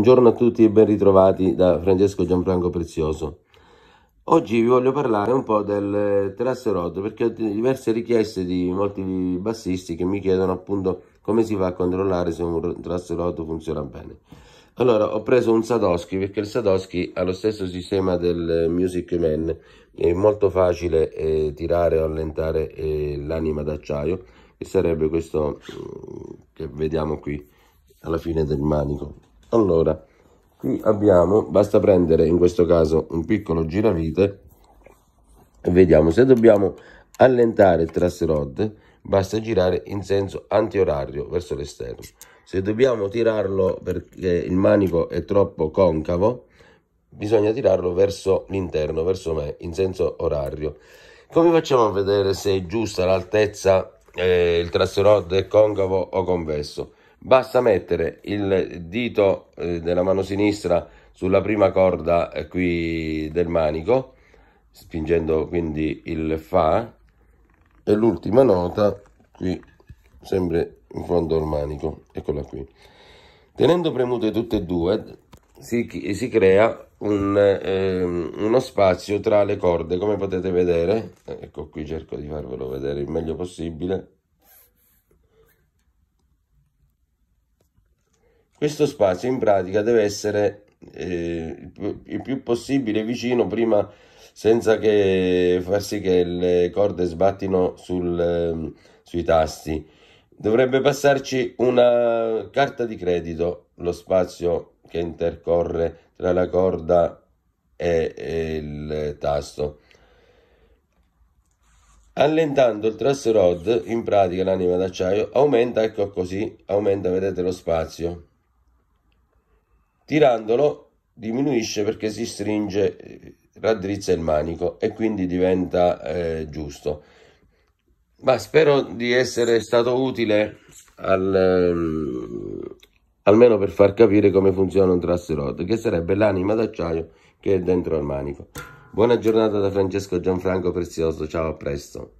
Buongiorno a tutti e ben ritrovati da Francesco Gianfranco Prezioso. Oggi vi voglio parlare un po' del eh, Terrasserod perché ho diverse richieste di molti bassisti che mi chiedono appunto come si fa a controllare se un Terrasserod funziona bene. Allora, ho preso un Sadowski perché il Sadowski ha lo stesso sistema del eh, Music Man, è molto facile eh, tirare o allentare eh, l'anima d'acciaio, che sarebbe questo mm, che vediamo qui alla fine del manico allora qui abbiamo basta prendere in questo caso un piccolo giravite e vediamo se dobbiamo allentare il truss rod basta girare in senso antiorario verso l'esterno se dobbiamo tirarlo perché il manico è troppo concavo bisogna tirarlo verso l'interno verso me in senso orario come facciamo a vedere se è giusta l'altezza eh, il truss rod è concavo o convesso basta mettere il dito eh, della mano sinistra sulla prima corda eh, qui del manico spingendo quindi il fa e l'ultima nota qui sempre in fondo al manico eccola qui tenendo premute tutte e due si, si crea un, ehm, uno spazio tra le corde come potete vedere eh, ecco qui cerco di farvelo vedere il meglio possibile Questo spazio in pratica deve essere eh, il più possibile vicino prima senza che far sì che le corde sbattino sul, ehm, sui tasti. Dovrebbe passarci una carta di credito, lo spazio che intercorre tra la corda e, e il tasto. Allentando il truss rod, in pratica l'anima d'acciaio aumenta, ecco così, aumenta, vedete lo spazio Tirandolo diminuisce perché si stringe, eh, raddrizza il manico e quindi diventa eh, giusto. Ma spero di essere stato utile al, ehm, almeno per far capire come funziona un truss rod, che sarebbe l'anima d'acciaio che è dentro al manico. Buona giornata da Francesco Gianfranco Prezioso, ciao a presto.